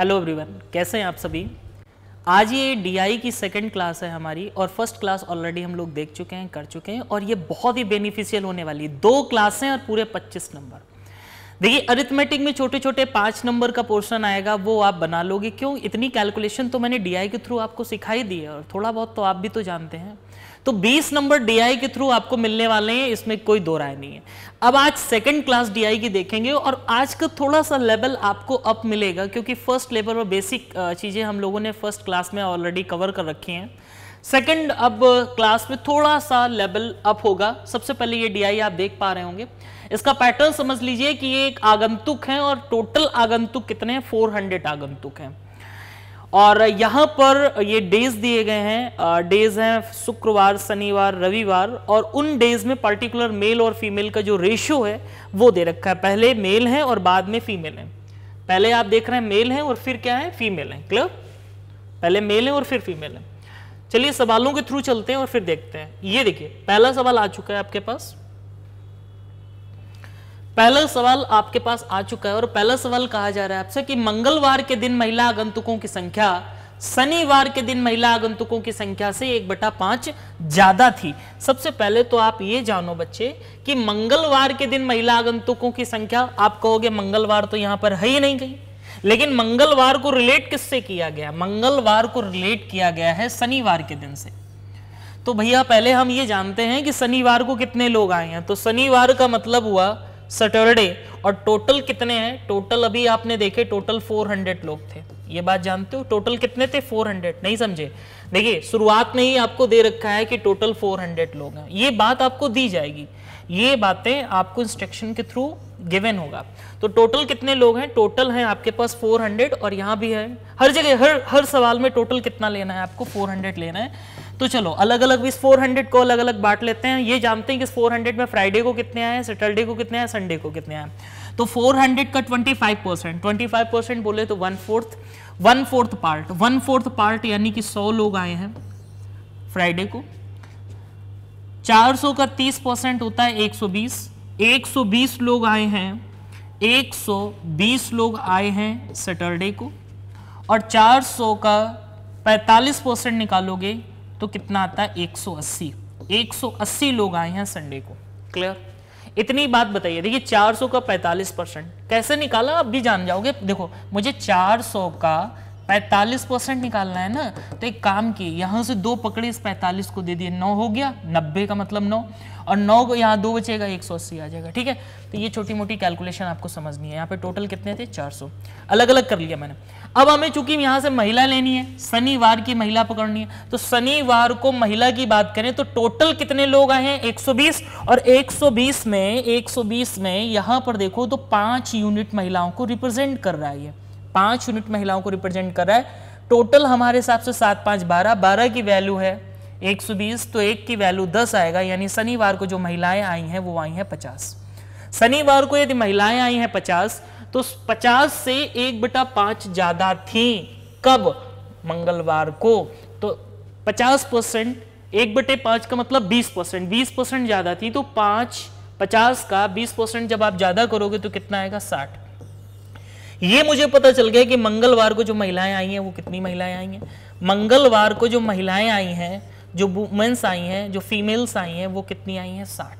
hello everyone कैसे हैं आप सभी आज ये डीआई की सेकंड क्लास है हमारी और फर्स्ट क्लास ऑलरेडी हम लोग देख चुके हैं कर चुके हैं और ये बहुत ही बेनिफिशियल होने वाली है दो क्लासें और पूरे 25 नंबर देखिए अरिथमेटिक में छोटे छोटे पांच नंबर का पोर्शन आएगा वो आप बना लोगे क्यों इतनी कैलकुलेशन तो मैंने डी के थ्रू आपको सिखाई दी है और थोड़ा बहुत तो आप भी तो जानते हैं तो 20 नंबर डीआई के थ्रू आपको मिलने वाले हैं इसमें कोई दो राय नहीं है अब आज सेकंड क्लास डीआई की देखेंगे और आज का थोड़ा सा लेवल आपको अप मिलेगा क्योंकि फर्स्ट लेवल और बेसिक चीज़ें हम लोगों ने फर्स्ट क्लास में ऑलरेडी कवर कर रखी हैं सेकंड अब क्लास में थोड़ा सा लेवल अप होगा सबसे पहले ये डीआई आप देख पा रहे होंगे इसका पैटर्न समझ लीजिए कि ये एक आगंतुक है और टोटल आगंतुक कितने हैं 400 आगंतुक हैं और यहाँ पर ये डेज दिए गए हैं डेज हैं शुक्रवार शनिवार रविवार और उन डेज में पर्टिकुलर मेल और फीमेल का जो रेशियो है वो दे रखा है पहले मेल है और बाद में फीमेल है पहले आप देख रहे हैं मेल है और फिर क्या है फीमेल है क्लियर पहले मेल है और फिर फीमेल है चलिए सवालों के थ्रू चलते हैं और फिर देखते हैं ये देखिए पहला सवाल आ चुका है आपके पास पहला सवाल आपके पास आ चुका है और पहला सवाल कहा जा रहा है आपसे कि मंगलवार के दिन महिला आगंतुकों की संख्या शनिवार के दिन महिला आगंतुकों की संख्या से एक बटा पांच ज्यादा थी सबसे पहले तो आप ये जानो बच्चे कि मंगलवार के दिन महिला आगंतुकों की संख्या आप कहोगे मंगलवार तो यहां पर है ही नहीं गई लेकिन मंगलवार को रिलेट किससे किया गया मंगलवार को रिलेट किया गया है शनिवार के दिन से तो भैया पहले हम ये जानते हैं कि शनिवार को कितने लोग आए हैं तो शनिवार का मतलब हुआ सैटरडे और टोटल कितने हैं टोटल अभी आपने देखे टोटल 400 लोग थे ये बात जानते हो टोटल कितने थे 400 नहीं समझे देखिए शुरुआत में ही आपको दे रखा है कि टोटल 400 लोग हैं ये बात आपको दी जाएगी ये बातें आपको इंस्ट्रक्शन के थ्रू गिवन होगा तो टोटल कितने लोग हैं टोटल हैं आपके पास 400 और यहाँ भी है हर जगह हर हर सवाल में टोटल कितना लेना है आपको 400 लेना है तो चलो अलग अलग इस 400 को अलग अलग बांट लेते हैं ये जानते हैं कि इस 400 में फ्राइडे को कितने आए सैटरडे को कितने आए संडे को कितने आए तो 400 का 25 परसेंट ट्वेंटी परसेंट बोले तो one fourth one fourth part one fourth part यानी कि 100 लोग आए हैं फ्राइडे को 400 का 30 परसेंट होता है 120 120 लोग आए हैं 120 लोग आए हैं सैटरडे को और 400 का 45 परसेंट निकालोगे तो कितना आता है 180 180 लोग आए हैं संडे को क्लियर इतनी बात बताइए देखिए 400 का 45 परसेंट कैसे निकाला आप भी जान जाओगे देखो मुझे 400 का 45 परसेंट निकालना है ना तो एक काम की यहाँ से दो पकड़े इस 45 को दे दिए नौ हो गया नब्बे का मतलब नौ और नौ को यहाँ दो बचेगा एक सौ अस्सी आ जाएगा ठीक है तो ये छोटी मोटी कैलकुलेशन आपको समझनी है यहाँ पे टोटल कितने थे सौ अलग अलग कर लिया मैंने अब हमें चूंकि यहां से महिला लेनी है शनिवार की महिला पकड़नी है तो शनिवार को महिला की बात करें तो टोटल कितने लोग आए हैं 120 और 120 में 120 में यहां पर देखो तो पांच यूनिट महिलाओं को रिप्रेजेंट कर रहा है ये पांच यूनिट महिलाओं को रिप्रेजेंट कर रहा है टोटल हमारे हिसाब से सात पांच बारह बारह की वैल्यू है 120 तो एक की वैल्यू 10 आएगा यानी शनिवार को जो महिलाएं आई हैं वो आई हैं 50 शनिवार को यदि महिलाएं आई हैं पचास तो 50 से एक बटा पांच ज़्यादा थी कब मंगलवार को तो 50 परसेंट एक बटे पांच का मतलब 20 परसेंट बीस परसेंट ज़्यादा थी तो पांच 50 का 20 परसेंट जब आप ज़्यादा करोगे तो कितना आएगा 60 ये मुझे पता चल गया कि मंगलवार को जो महिलाएं आई हैं वो कितनी महिलाएं आई हैं मंगलवार को जो महिलाएं आई हैं जो वुमेन्स आई हैं जो फीमेल्स आई हैं वो कितनी आई हैं साठ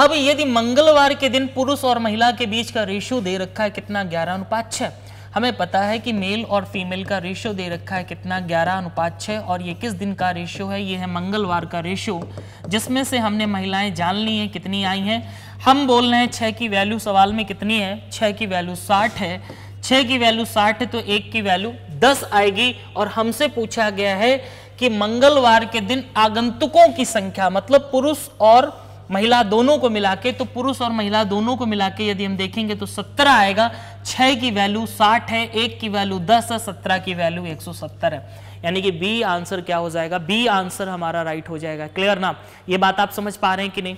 अब यदि मंगलवार के दिन पुरुष और महिला के बीच का रेशियो दे रखा है कितना ग्यारह अनुपात छः हमें पता है कि मेल और फीमेल का रेशियो दे रखा है कितना ग्यारह अनुपात छः और ये किस दिन का रेशियो है ये है मंगलवार का रेशियो जिसमें से हमने महिलाएं जान ली हैं कितनी आई हैं हम बोल रहे हैं छः की वैल्यू सवाल में कितनी है छः की वैल्यू साठ है छः की वैल्यू साठ है तो एक की वैल्यू दस आएगी और हमसे पूछा गया है कि मंगलवार के दिन आगंतुकों की संख्या मतलब पुरुष और महिला दोनों को मिला के तो पुरुष और महिला दोनों को मिला के यदि हम देखेंगे तो सत्रह आएगा छह की वैल्यू साठ है एक की वैल्यू दस है सत्रह की वैल्यू एक सौ सत्तर है यानी कि बी आंसर क्या हो जाएगा बी आंसर हमारा राइट हो जाएगा क्लियर ना ये बात आप समझ पा रहे हैं कि नहीं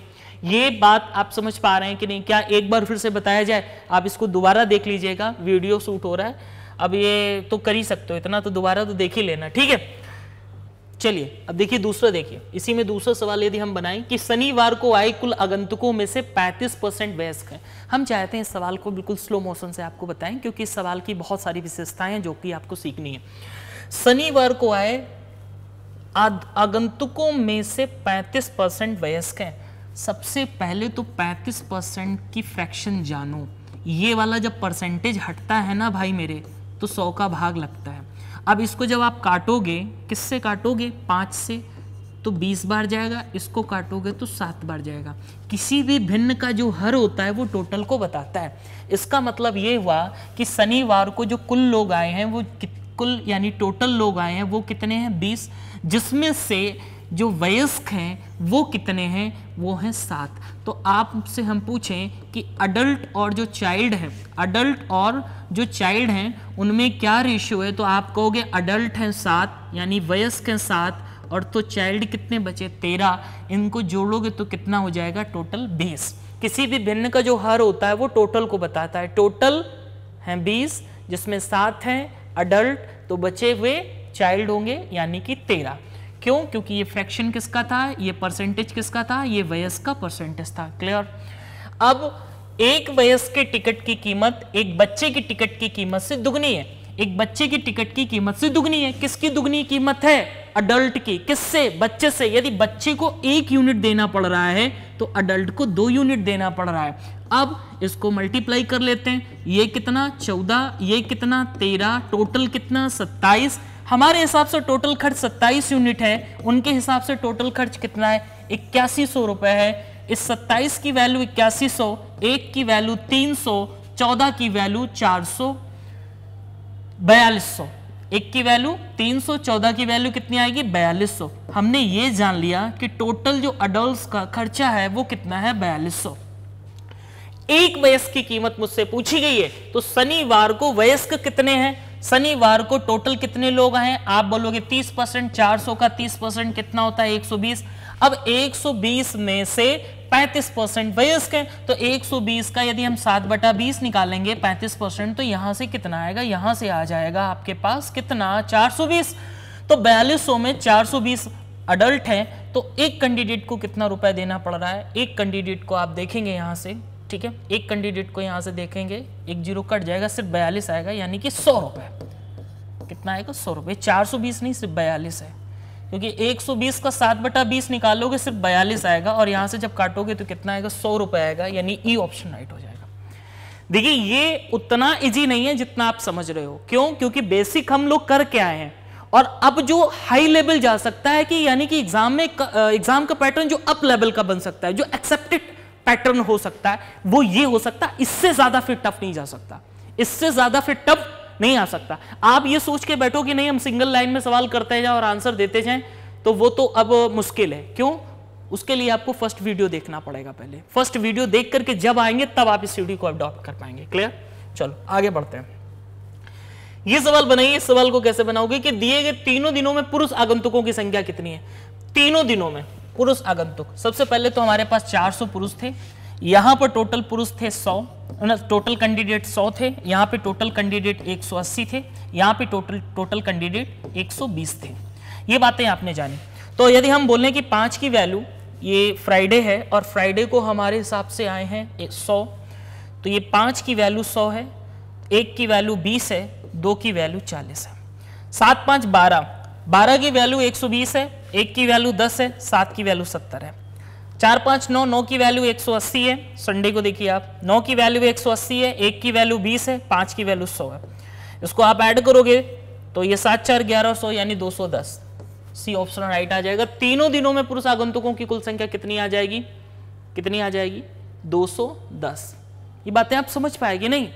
ये बात आप समझ पा रहे हैं कि नहीं क्या एक बार फिर से बताया जाए आप इसको दोबारा देख लीजिएगा वीडियो शूट हो रहा है अब ये तो कर ही सकते हो इतना तो दोबारा तो देख ही लेना ठीक है चलिए अब देखिए दूसरा देखिए इसी में दूसरा सवाल यदि हम बनाएं कि शनिवार को आए कुल आगंतुकों में से 35 परसेंट वयस्क हैं हम चाहते हैं इस सवाल को बिल्कुल स्लो मोशन से आपको बताएं क्योंकि इस सवाल की बहुत सारी विशेषताएं जो कि आपको सीखनी है शनिवार को आए आगंतुकों में से 35 परसेंट वयस्क हैं सबसे पहले तो 35 परसेंट की फ्रैक्शन जानो ये वाला जब परसेंटेज हटता है ना भाई मेरे तो सौ का भाग लगता है अब इसको जब आप काटोगे किससे काटोगे पाँच से तो बीस बार जाएगा इसको काटोगे तो सात बार जाएगा किसी भी भिन्न का जो हर होता है वो टोटल को बताता है इसका मतलब ये हुआ कि शनिवार को जो कुल लोग आए हैं वो कुल यानी टोटल लोग आए हैं वो कितने हैं बीस जिसमें से जो वयस्क हैं वो कितने हैं वो हैं सात तो आपसे हम पूछें कि अडल्ट और जो चाइल्ड है अडल्ट और जो चाइल्ड हैं उनमें क्या रेशियो है तो आप कहोगे अडल्ट हैं सात यानी वयस्क हैं सात और तो चाइल्ड कितने बचे तेरह इनको जोड़ोगे तो कितना हो जाएगा टोटल बीस किसी भी भिन्न का जो हर होता है वो टोटल को बताता है टोटल हैं बीस जिसमें सात हैं अडल्ट तो बचे हुए चाइल्ड होंगे यानी कि तेरह क्यों क्योंकि ये फ्रैक्शन किसका था ये परसेंटेज किसका था ये वयस्क का परसेंटेज था क्लियर अब एक वयस्क के टिकट की कीमत एक बच्चे की टिकट की कीमत से दुगनी है एक बच्चे की टिकट की कीमत से दुगनी है किसकी दुगनी कीमत है अडल्ट की किससे बच्चे से यदि बच्चे को एक यूनिट देना पड़ रहा है तो अडल्ट को दो यूनिट देना पड़ रहा है अब इसको मल्टीप्लाई कर लेते हैं ये कितना चौदह ये कितना तेरह टोटल कितना सत्ताईस हमारे हिसाब से टोटल खर्च 27 यूनिट है उनके हिसाब से टोटल खर्च कितना है इक्यासी सौ रुपए है इस 27 की वैल्यू इक्यासी सौ एक की वैल्यू 300 14 की वैल्यू 400 बयालीस सौ एक की वैल्यू चौदह की वैल्यू कितनी आएगी 4200 हमने ये जान लिया कि टोटल जो अडल्ट का खर्चा है वो कितना है 4200 एक वयस्क की कीमत मुझसे पूछी गई है तो शनिवार को वयस्क कितने हैं शनिवार को टोटल कितने लोग आए आप बोलोगे 30 परसेंट चार का 30 परसेंट कितना होता है 120 अब 120 में से 35 परसेंट वयस्क है तो 120 का यदि हम सात बटा बीस निकालेंगे 35 परसेंट तो यहां से कितना आएगा यहां से आ जाएगा आपके पास कितना 420 तो बयालीस में 420 अडल्ट है तो एक कैंडिडेट को कितना रुपए देना पड़ रहा है एक कैंडिडेट को आप देखेंगे यहां से ठीक है एक कैंडिडेट को यहाँ से देखेंगे एक जीरो कट जाएगा सिर्फ बयालीस आएगा यानी कि सौ रुपये कितना आएगा सौ रुपये चार सौ बीस नहीं सिर्फ बयालीस है क्योंकि एक सौ बीस का सात बटा बीस निकालोगे सिर्फ बयालीस आएगा और यहाँ से जब काटोगे तो कितना आएगा सौ रुपये आएगा यानी ई ऑप्शन राइट हो जाएगा देखिए ये उतना इजी नहीं है जितना आप समझ रहे हो क्यों क्योंकि बेसिक हम लोग करके आए हैं और अब जो हाई लेवल जा सकता है कि यानी कि एग्जाम में एग्जाम का पैटर्न जो अप लेवल का बन सकता है जो एक्सेप्टेड पैटर्न हो सकता है वो ये हो सकता है इससे ज्यादा फिर टफ नहीं जा सकता इससे ज्यादा फिर टफ नहीं आ सकता आप ये सोच के बैठो कि नहीं हम सिंगल लाइन में सवाल करते जाए और आंसर देते जाए तो वो तो अब मुश्किल है क्यों उसके लिए आपको फर्स्ट वीडियो देखना पड़ेगा पहले फर्स्ट वीडियो देख करके जब आएंगे तब आप इस सीढ़ी को अडॉप्ट कर पाएंगे क्लियर चलो आगे बढ़ते हैं ये सवाल बनाइए इस सवाल को कैसे बनाओगे कि दिए गए तीनों दिनों में पुरुष आगंतुकों की संख्या कितनी है तीनों दिनों में पुरुष आगंतुक सबसे पहले तो हमारे पास 400 पुरुष थे यहाँ पर टोटल पुरुष थे 100 टोटल कैंडिडेट 100 थे यहाँ पे टोटल कैंडिडेट 180 थे यहाँ पे टोटल टोटल कैंडिडेट 120 थे ये बातें आपने जानी तो यदि हम बोलें कि पाँच की वैल्यू ये फ्राइडे है और फ्राइडे को हमारे हिसाब से आए हैं सौ तो ये पाँच की वैल्यू सौ है एक की वैल्यू बीस है दो की वैल्यू चालीस है सात पाँच बारह बारह की वैल्यू एक सौ बीस है एक की वैल्यू दस है सात की वैल्यू सत्तर है चार पांच नौ नौ की वैल्यू 180 है संडे को देखिए आप नौ की वैल्यू 180 है एक की वैल्यू 20 है पांच की वैल्यू 100 है इसको आप ऐड करोगे तो ये सात चार ग्यारह सौ यानी 210 सी ऑप्शन राइट आ जाएगा तीनों दिनों में पुरुष आगंतुकों की कुल संख्या कितनी आ जाएगी कितनी आ जाएगी दस ये बातें आप समझ पाएगी नहीं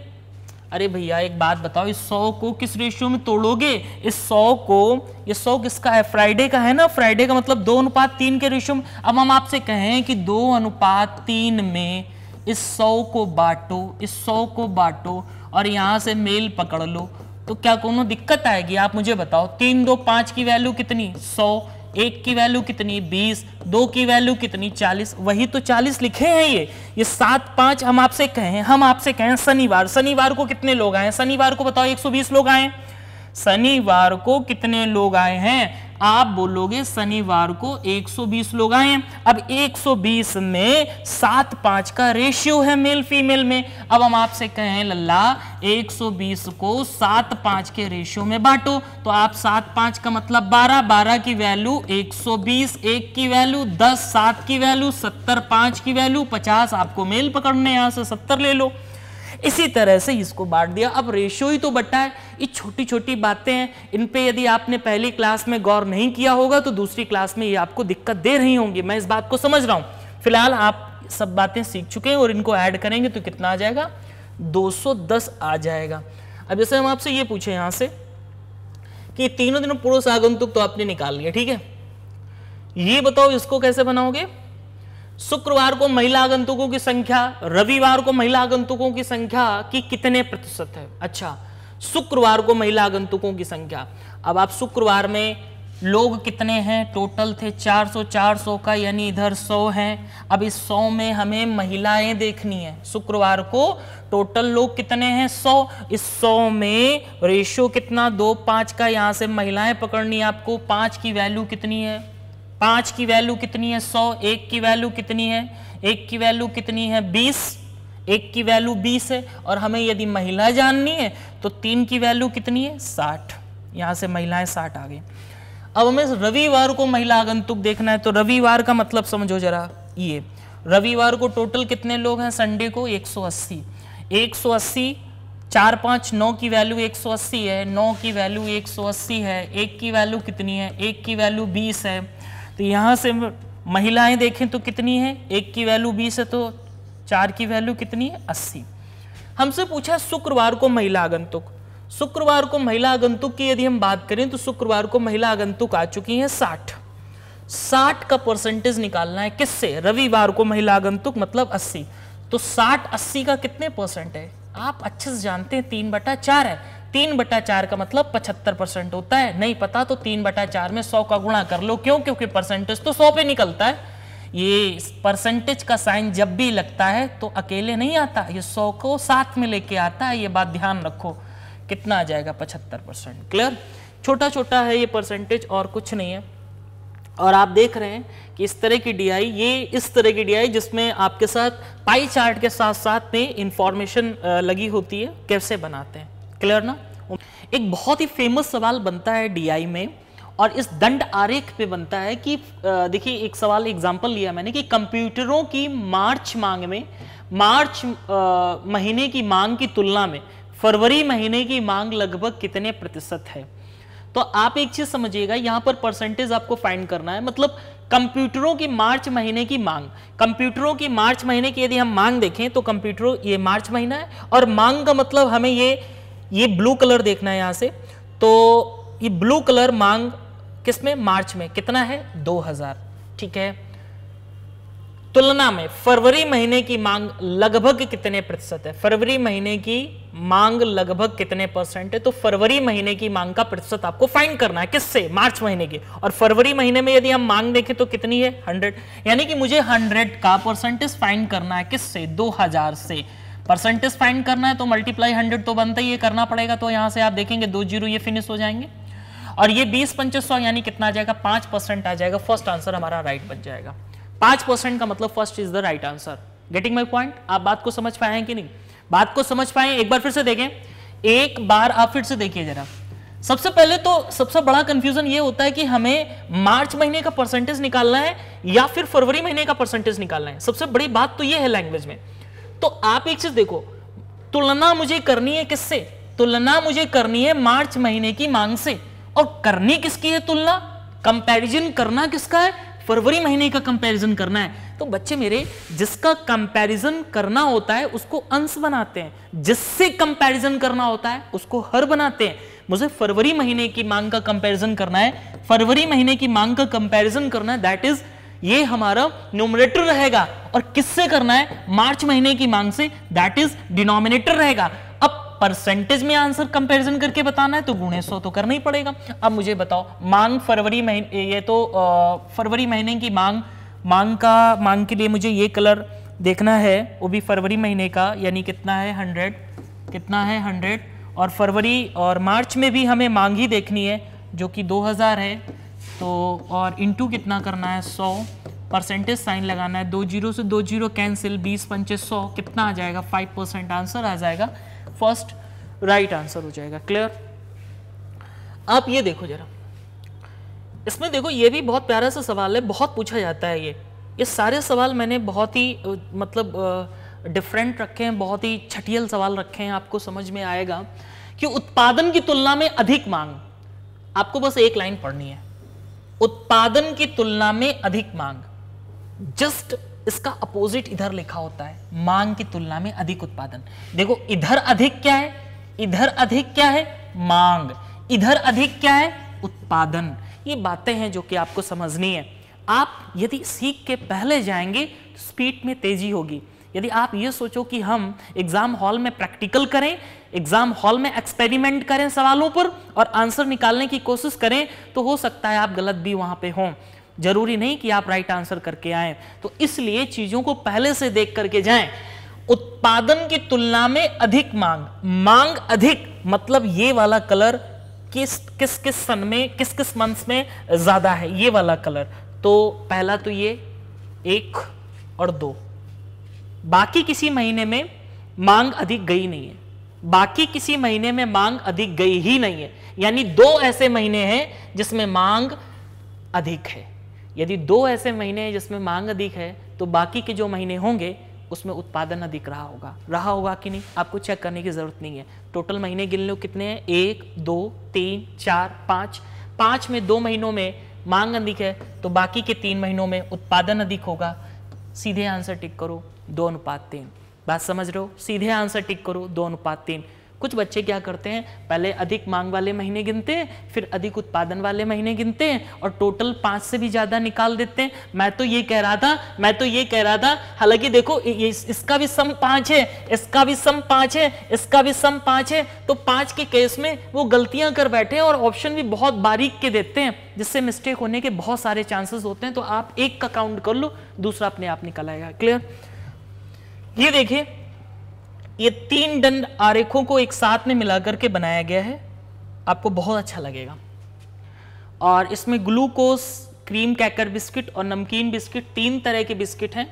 अरे भैया एक बात बताओ इस सौ को किस रेशियो में तोड़ोगे इस सौ को ये सौ किसका है फ्राइडे का है ना फ्राइडे का मतलब दो अनुपात तीन के रेशियो में अब हम आपसे कहें कि दो अनुपात तीन में इस सौ को बांटो इस सौ को बांटो और यहाँ से मेल पकड़ लो तो क्या कोनो दिक्कत आएगी आप मुझे बताओ तीन दो पाँच की वैल्यू कितनी सौ एक की वैल्यू कितनी बीस दो की वैल्यू कितनी चालीस वही तो चालीस लिखे हैं ये ये सात पांच हम आपसे कहें हम आपसे कहें शनिवार शनिवार को कितने लोग आए शनिवार को बताओ 120 लोग आए शनिवार को कितने लोग आए हैं आप बोलोगे शनिवार को 120 लोग आए अब 120 में सात पांच का रेशियो है मेल फीमेल में अब हम आपसे कहें लल्ला 120 को सात पांच के रेशियो में बांटो तो आप सात पांच का मतलब 12 12 की वैल्यू 120 एक की वैल्यू 10 सात की वैल्यू 70 पांच की वैल्यू 50 आपको मेल पकड़ने यहां से 70 ले लो इसी तरह से इसको बांट दिया अब रेशियो ही तो बटा है ये छोटी छोटी बातें हैं इन पे यदि आपने पहली क्लास में गौर नहीं किया होगा तो दूसरी क्लास में ये आपको दिक्कत दे रही होंगी मैं इस बात को समझ रहा हूँ फिलहाल आप सब बातें सीख चुके हैं और इनको ऐड करेंगे तो कितना आ जाएगा 210 आ जाएगा अब जैसे हम आपसे ये पूछे यहाँ से कि तीनों दिनों पुरुष आगंतुक तो आपने निकाल लिया ठीक है ये बताओ इसको कैसे बनाओगे शुक्रवार को महिला आगंतुकों की संख्या रविवार को महिला आगंतुकों की संख्या की कितने प्रतिशत है अच्छा शुक्रवार को महिला आगंतुकों की संख्या अब आप शुक्रवार में लोग कितने हैं टोटल थे 400 400 का यानी इधर 100 हैं अब इस 100 में हमें महिलाएं देखनी है शुक्रवार को टोटल लोग कितने हैं 100 इस 100 में रेशियो कितना दो पांच का यहां से महिलाएं पकड़नी है आपको पांच की वैल्यू कितनी है पाँच की वैल्यू कितनी है सौ एक की वैल्यू कितनी है एक की वैल्यू कितनी है बीस एक की वैल्यू बीस है और हमें यदि महिला जाननी है तो तीन की वैल्यू कितनी है साठ यहाँ से महिलाएं साठ आ गई अब हमें रविवार को महिला आगंतुक देखना है तो रविवार का मतलब समझो जरा ये रविवार को टोटल कितने लोग हैं संडे को 180 180 चार पाँच नौ की वैल्यू 180 है नौ की वैल्यू 180 है एक की वैल्यू कितनी है एक की वैल्यू 20 है तो यहाँ से महिलाएं देखें तो कितनी है एक की वैल्यू बीस है तो चार की वैल्यू कितनी है अस्सी हमसे पूछा शुक्रवार को महिला आगंतुक शुक्रवार को महिला आगंतुक की यदि हम बात करें तो शुक्रवार को महिला आगंतुक आ चुकी है साठ साठ का परसेंटेज निकालना है किससे रविवार को महिला आगंतुक मतलब अस्सी तो साठ अस्सी का कितने परसेंट है आप अच्छे से जानते हैं तीन बटा चार है तीन बटा चार का मतलब पचहत्तर परसेंट होता है नहीं पता तो तीन बटा चार में सौ का गुणा कर लो क्यों क्योंकि परसेंटेज तो सौ पे निकलता है ये परसेंटेज का साइन जब भी लगता है तो अकेले नहीं आता ये सौ को साथ में लेके आता है ये बात ध्यान रखो कितना आ जाएगा पचहत्तर परसेंट क्लियर छोटा छोटा है ये परसेंटेज और कुछ नहीं है और आप देख रहे हैं कि इस तरह की डीआई ये इस तरह की डीआई जिसमें आपके साथ पाई चार्ट के साथ साथ में इंफॉर्मेशन लगी होती है कैसे बनाते हैं क्लियर ना एक बहुत ही फेमस सवाल बनता है डीआई में और इस दंड आरेख पे बनता है कि देखिए एक सवाल एग्जाम्पल लिया मैंने कि कंप्यूटरों की मार्च मांग में मार्च आ, महीने की मांग की तुलना में फरवरी महीने की मांग लगभग कितने प्रतिशत है तो आप एक चीज समझिएगा यहां पर परसेंटेज आपको फाइंड करना है मतलब कंप्यूटरों की मार्च महीने की मांग कंप्यूटरों की मार्च महीने की यदि हम मांग देखें तो कंप्यूटरों ये मार्च महीना है और मांग का मतलब हमें ये ये ब्लू कलर देखना है यहाँ से तो ये ब्लू कलर मांग किस में मार्च में कितना है 2000 ठीक है तुलना में फरवरी महीने की मांग लगभग कितने प्रतिशत है फरवरी महीने की मांग लगभग कितने परसेंट है तो फरवरी महीने की मांग का प्रतिशत आपको फाइंड करना है किससे मार्च महीने की और फरवरी महीने में यदि हम मांग देखें तो कितनी है 100 यानी कि मुझे 100 का परसेंटेज फाइंड करना है किससे 2000 से परसेंटेज फाइंड करना है तो मल्टीप्लाई हंड्रेड तो बनता ही है करना पड़ेगा तो यहाँ से आप देखेंगे दो जीरो ये फिनिश हो जाएंगे और ये बीस पंचे सौ यानी कितना आ जाएगा पांच परसेंट आ जाएगा फर्स्ट आंसर हमारा राइट बन जाएगा पांच परसेंट का मतलब first is the right answer getting my point आप बात को समझ पाए हैं कि नहीं बात को समझ पाए एक बार फिर से देखें एक बार आप फिर से देखिए जरा सबसे पहले तो सबसे बड़ा कंफ्यूजन ये होता है कि हमें मार्च महीने का परसेंटेज निकालना है या फिर फरवरी महीने का परसेंटेज निकालना है सबसे बड़ी बात तो ये है लैंग्वेज में तो आप एक चीज देखो तुलना मुझे करनी है किससे तुलना मुझे करनी है मार्च महीने की मांग से और करनी किसकी है तुलना कंपैरिजन करना किसका है फरवरी महीने का कंपैरिजन करना है तो बच्चे मेरे जिसका कंपैरिजन करना होता है उसको अंश बनाते हैं जिससे कंपैरिजन करना होता है उसको हर बनाते हैं मुझे फरवरी महीने की मांग का कंपैरिजन करना है फरवरी महीने की मांग का कंपैरिजन करना है दैट इज ये हमारा न्यूमरेटर रहेगा और किससे करना है मार्च महीने की मांग से दैट इज डिनोमिनेटर रहेगा अब परसेंटेज में आंसर कंपैरिजन करके बताना है तो गुणे सौ तो करना ही पड़ेगा अब मुझे बताओ मांग फरवरी महीने ये तो फरवरी महीने की मांग मांग का मांग के लिए मुझे ये कलर देखना है वो भी फरवरी महीने का यानी कितना है हंड्रेड कितना है हंड्रेड और फरवरी और मार्च में भी हमें मांग ही देखनी है जो कि 2000 है तो और इंटू कितना करना है 100 परसेंटेज साइन लगाना है दो जीरो से दो जीरो कैंसिल बीस पंचे सौ कितना आ जाएगा फाइव परसेंट आंसर आ जाएगा फर्स्ट राइट आंसर हो जाएगा क्लियर आप ये देखो जरा इसमें देखो ये भी बहुत प्यारा सा सवाल है बहुत पूछा जाता है ये ये सारे सवाल मैंने बहुत ही मतलब डिफरेंट रखे हैं बहुत ही छटियल सवाल रखे हैं आपको समझ में आएगा कि उत्पादन की तुलना में अधिक मांग आपको बस एक लाइन पढ़नी है उत्पादन की तुलना में अधिक मांग जस्ट इसका अपोजिट इधर लिखा होता है मांग की तुलना में अधिक उत्पादन देखो इधर अधिक क्या है इधर अधिक क्या है मांग इधर अधिक क्या है उत्पादन ये बातें हैं जो कि आपको समझनी है आप यदि सीख के पहले जाएंगे तो स्पीड में तेजी होगी यदि आप ये सोचो कि हम एग्जाम हॉल में प्रैक्टिकल करें एग्जाम हॉल में एक्सपेरिमेंट करें सवालों पर और आंसर निकालने की कोशिश करें तो हो सकता है आप गलत भी वहां पे हों जरूरी नहीं कि आप राइट आंसर करके आए तो इसलिए चीजों को पहले से देख करके जाए उत्पादन की तुलना में अधिक मांग मांग अधिक मतलब ये वाला कलर किस किस किस सन में किस किस मंथ में ज्यादा है ये वाला कलर तो पहला तो ये एक और दो बाकी किसी महीने में मांग अधिक गई नहीं है बाकी किसी महीने में मांग अधिक गई ही नहीं है यानी दो ऐसे महीने हैं जिसमें मांग अधिक है यदि दो ऐसे महीने हैं जिसमें मांग अधिक है तो बाकी के जो महीने होंगे उसमें उत्पादन अधिक रहा होगा रहा होगा कि नहीं आपको चेक करने की ज़रूरत नहीं है टोटल महीने गिन लो कितने हैं एक दो तीन चार पाँच पाँच में दो महीनों में मांग अधिक है तो बाकी के तीन महीनों में उत्पादन अधिक होगा सीधे आंसर टिक करो दो अनुपात तीन बात समझ रहे हो सीधे आंसर टिक करो दो अनुपात तीन कुछ बच्चे क्या करते हैं पहले अधिक मांग वाले महीने गिनते हैं फिर अधिक उत्पादन वाले महीने गिनते हैं और टोटल पांच से भी ज़्यादा निकाल देते हैं मैं तो ये कह रहा था मैं तो ये कह रहा था हालांकि देखो इसका भी सम पांच है इसका भी सम पांच है इसका भी सम पांच है तो पांच के केस में वो गलतियां कर बैठे हैं और ऑप्शन भी बहुत बारीक के देते हैं जिससे मिस्टेक होने के बहुत सारे चांसेस होते हैं तो आप एक का काउंट कर लो दूसरा अपने आप निकल आएगा क्लियर ये देखिए ये तीन दंड आरेखों को एक साथ में मिलाकर के बनाया गया है आपको बहुत अच्छा लगेगा और इसमें ग्लूकोज क्रीम कैकर बिस्किट और नमकीन बिस्किट तीन तरह के बिस्किट हैं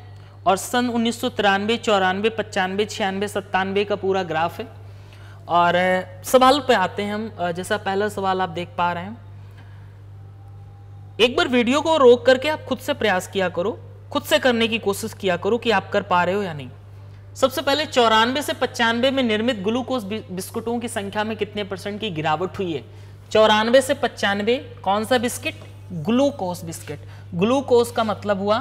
और सन उन्नीस सौ तिरानवे चौरानवे पचानवे छियानवे सत्तानवे का पूरा ग्राफ है और सवाल पे आते हैं हम जैसा पहला सवाल आप देख पा रहे हैं एक बार वीडियो को रोक करके आप खुद से प्रयास किया करो खुद से करने की कोशिश किया करो कि आप कर पा रहे हो या नहीं सबसे पहले चौरानवे से पचानवे में निर्मित ग्लूकोज बिस्कुटों की संख्या में कितने परसेंट की गिरावट हुई है चौरानवे से पचानवे कौन सा बिस्किट ग्लूकोज बिस्किट ग्लूकोज का मतलब हुआ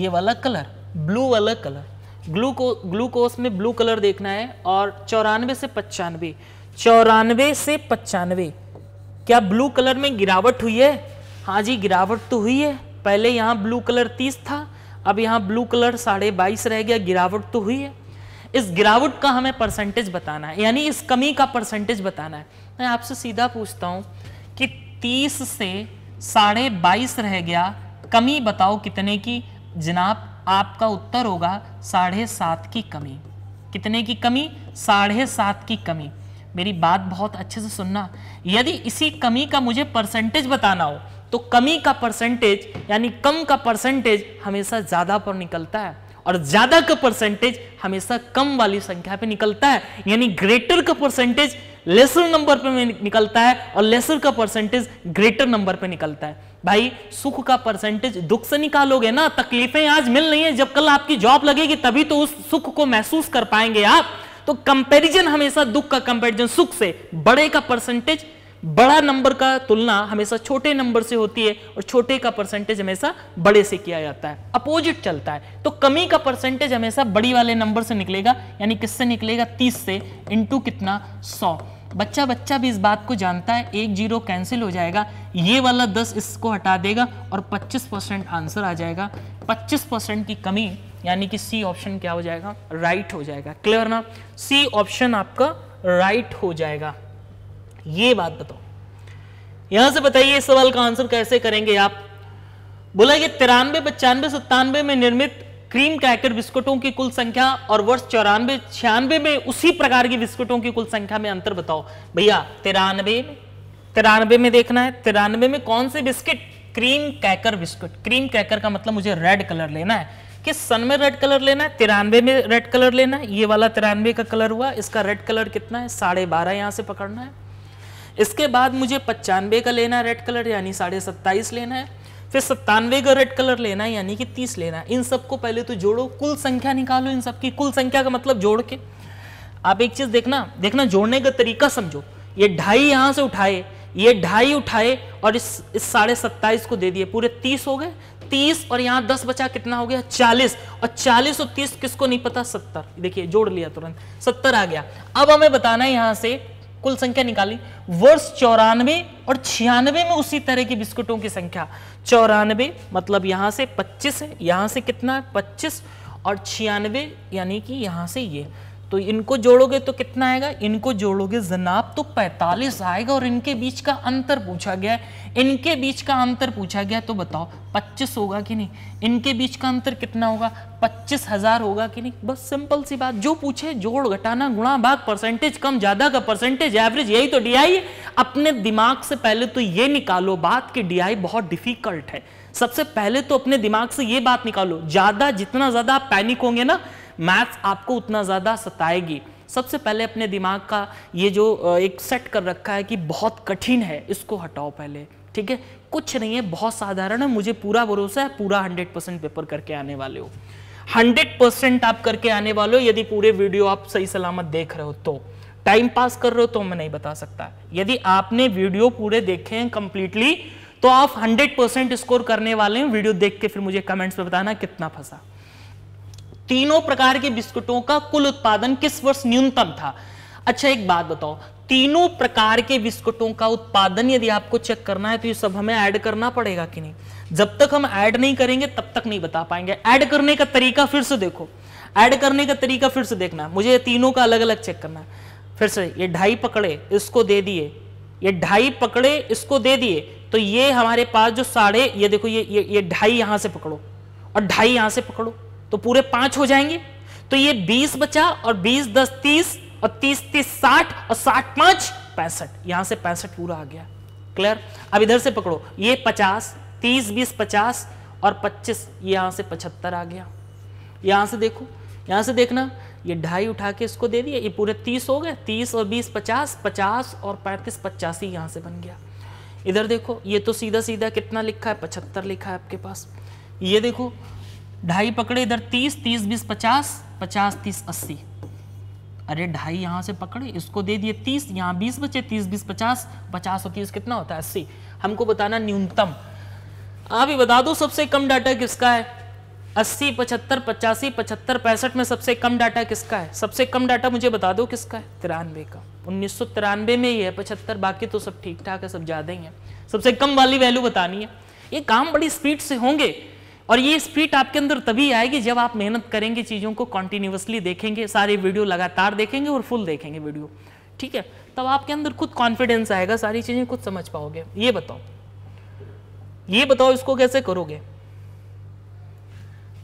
ये वाला कलर ब्लू वाला कलर ग्लूको ग्लूकोज में ब्लू कलर देखना है और चौरानवे से पचानवे चौरानवे से पचानवे क्या ब्लू कलर में गिरावट हुई है हाँ जी गिरावट तो हुई है पहले यहाँ ब्लू कलर तीस था अब यहाँ ब्लू कलर साढ़े बाईस रह गया गिरावट तो हुई है इस गिरावट का हमें परसेंटेज बताना है यानी इस कमी का परसेंटेज बताना है मैं आपसे सीधा पूछता हूँ कि तीस से साढ़े बाईस रह गया कमी बताओ कितने की जनाब आपका उत्तर होगा साढ़े सात की कमी कितने की कमी साढ़े सात की कमी मेरी बात बहुत अच्छे से सुनना यदि इसी कमी का मुझे परसेंटेज बताना हो तो कमी का परसेंटेज यानी कम का परसेंटेज हमेशा ज़्यादा पर निकलता है और ज्यादा का परसेंटेज हमेशा कम वाली संख्या पे निकलता है यानी ग्रेटर का परसेंटेज लेसर नंबर पे निकलता है और लेसर का परसेंटेज ग्रेटर नंबर पे निकलता है भाई सुख का परसेंटेज दुख से निकालोगे ना तकलीफें आज मिल रही है जब कल आपकी जॉब लगेगी तभी तो उस सुख को महसूस कर पाएंगे आप तो कंपेरिजन हमेशा दुख का कंपेरिजन सुख से बड़े का परसेंटेज बड़ा नंबर का तुलना हमेशा छोटे नंबर से होती है और छोटे का परसेंटेज हमेशा बड़े से किया जाता है अपोजिट चलता है तो कमी का परसेंटेज हमेशा बड़ी वाले नंबर से निकलेगा यानी किससे निकलेगा तीस से इंटू कितना सौ बच्चा बच्चा भी इस बात को जानता है एक जीरो कैंसिल हो जाएगा ये वाला दस इसको हटा देगा और पच्चीस परसेंट आंसर आ जाएगा पच्चीस परसेंट की कमी यानी कि सी ऑप्शन क्या हो जाएगा राइट right हो जाएगा क्लियर ना सी ऑप्शन आपका राइट right हो जाएगा ये बात बताओ यहां से बताइए इस सवाल का आंसर कैसे करेंगे आप बोला कि तिरानवे पचानवे सत्तानवे में निर्मित क्रीम क्रैकर बिस्कुटों की कुल संख्या और वर्ष चौरानवे छियानवे में उसी प्रकार की बिस्कुटों की कुल संख्या में अंतर बताओ भैया तिरानवे में तिरानवे में देखना है तिरानवे में कौन से बिस्किट क्रीम कैकर बिस्कुट क्रीम कैकर का मतलब मुझे रेड कलर लेना है किस सन में रेड कलर लेना है तिरानवे में रेड कलर लेना है ये वाला तिरानवे का कलर हुआ इसका रेड कलर कितना है साढ़े बारह यहाँ से पकड़ना है इसके बाद मुझे पचानवे का लेना है रेड कलर यानी साढ़े सत्ताईस लेना है फिर सत्तानवे का रेड कलर लेना है यानी कि तीस लेना है इन सबको पहले तो जोड़ो कुल संख्या निकालो इन सबकी कुल संख्या का मतलब जोड़ के आप एक चीज़ देखना देखना जोड़ने का तरीका समझो ये ढाई यहाँ से उठाए ये ढाई उठाए और इस इस साढ़े सत्ताईस को दे दिए पूरे तीस हो गए तीस और यहाँ दस बचा कितना हो गया चालीस और चालीस और तीस किसको नहीं पता सत्तर देखिए जोड़ लिया तुरंत सत्तर आ गया अब हमें बताना है यहाँ से कुल संख्या निकाली वर्ष चौरानवे और छियानवे में उसी तरह की बिस्कुटों की संख्या चौरानवे मतलब यहां से पच्चीस है यहां से कितना है पच्चीस और छियानवे यानी कि यहां से ये तो इनको जोड़ोगे तो कितना आएगा इनको जोड़ोगे जनाब तो 45 आएगा और इनके बीच का अंतर पूछा गया है इनके बीच का अंतर पूछा गया तो बताओ 25 होगा कि नहीं इनके बीच का अंतर कितना होगा पच्चीस हजार होगा कि नहीं बस सिंपल सी बात जो पूछे जोड़ घटाना गुणा भाग परसेंटेज कम ज्यादा का परसेंटेज एवरेज यही तो डीआई अपने दिमाग से पहले तो ये निकालो बात कि डीआई बहुत डिफिकल्ट है सबसे पहले तो अपने दिमाग से ये बात निकालो ज्यादा जितना ज्यादा आप पैनिक होंगे ना मैथ्स आपको उतना ज़्यादा सताएगी सबसे पहले अपने दिमाग का ये जो एक सेट कर रखा है कि बहुत कठिन है इसको हटाओ पहले ठीक है कुछ नहीं है बहुत साधारण है मुझे पूरा भरोसा है पूरा हंड्रेड परसेंट पेपर करके आने वाले हो हंड्रेड परसेंट आप करके आने वाले हो यदि पूरे वीडियो आप सही सलामत देख रहे हो तो टाइम पास कर रहे हो तो मैं नहीं बता सकता यदि आपने वीडियो पूरे देखे हैं कंप्लीटली तो आप 100 परसेंट स्कोर करने वाले हैं वीडियो देख के फिर मुझे कमेंट्स में बताना कितना फंसा तीनों प्रकार के बिस्कुटों का कुल उत्पादन किस वर्ष न्यूनतम था अच्छा एक बात बताओ तीनों प्रकार के बिस्कुटों का उत्पादन यदि आपको चेक करना है तो ये सब हमें ऐड करना पड़ेगा कि नहीं जब तक हम ऐड नहीं करेंगे तब तक नहीं बता पाएंगे ऐड करने का तरीका फिर से देखो ऐड करने का तरीका फिर से देखना मुझे तीनों का अलग अलग चेक करना है फिर से ये ढाई पकड़े इसको दे दिए ये ढाई पकड़े इसको दे दिए तो ये हमारे पास जो साढ़े ये देखो ये ये ढाई यहां से पकड़ो और ढाई यहां से पकड़ो तो पूरे पांच हो जाएंगे तो ये बीस बचा और बीस दस तीस और तीस तीस साठ और साठ पांच पैंसठ यहां से पैंसठ पूरा आ गया क्लियर अब इधर से पकड़ो ये पचास तीस बीस पचास और पच्चीस यहां से पचहत्तर आ गया यहां से देखो यहां से देखना ये ढाई उठा के इसको दे दिया ये पूरे तीस हो गए तीस और बीस पचास पचास और पैंतीस पचासी यहां से बन गया इधर देखो ये तो सीधा सीधा कितना लिखा है पचहत्तर लिखा है आपके पास ये देखो ढाई पकड़े इधर तीस तीस बीस पचास पचास तीस अस्सी अरे ढाई यहाँ से पकड़े इसको दे दिए तीस यहाँ बीस बचे तीस बीस पचास पचास और तीस कितना होता है अस्सी हमको बताना न्यूनतम आप ही बता दो सबसे कम डाटा किसका है अस्सी पचहत्तर पचासी पचहत्तर पैंसठ में सबसे कम डाटा किसका है सबसे कम डाटा मुझे बता दो किसका है तिरानवे का उन्नीस सौ तिरानवे में ही है पचहत्तर बाकी तो सब ठीक ठाक है सब ज़्यादा ही है सबसे कम वाली वैल्यू बतानी है ये काम बड़ी स्पीड से होंगे और ये स्प्रिट आपके अंदर तभी आएगी जब आप मेहनत करेंगे चीज़ों को कॉन्टिन्यूसली देखेंगे सारे वीडियो लगातार देखेंगे और फुल देखेंगे वीडियो ठीक है तब आपके अंदर खुद कॉन्फिडेंस आएगा सारी चीज़ें खुद समझ पाओगे ये बताओ ये बताओ इसको कैसे करोगे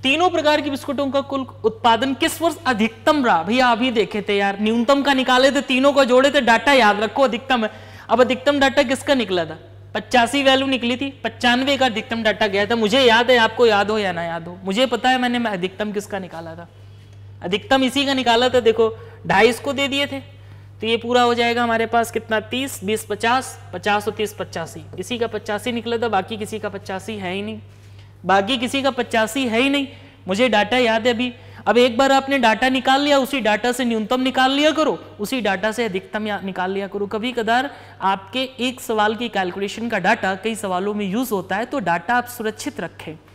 तीनों प्रकार की बिस्कुटों का कुल उत्पादन किस वर्ष अधिकतम रहा भैया अभी देखे थे यार न्यूनतम का निकाले थे तीनों को जोड़े थे डाटा याद रखो अधिकतम है अब अधिकतम डाटा किसका निकला था पचासी वैल्यू निकली थी पचानवे का अधिकतम डाटा गया था मुझे याद है आपको याद हो या ना याद हो मुझे पता है मैंने अधिकतम किसका निकाला था अधिकतम इसी का निकाला था देखो ढाई इसको दे दिए थे तो ये पूरा हो जाएगा हमारे पास कितना तीस बीस पचास पचास और तीस पचासी इसी का पचासी निकला था बाकी किसी का पचासी है ही नहीं बाकी किसी का पचासी है ही नहीं मुझे डाटा याद है अभी अब एक बार आपने डाटा निकाल लिया उसी डाटा से न्यूनतम निकाल लिया करो उसी डाटा से अधिकतम निकाल लिया करो कभी कदार आपके एक सवाल की कैलकुलेशन का डाटा कई सवालों में यूज होता है तो डाटा आप सुरक्षित रखें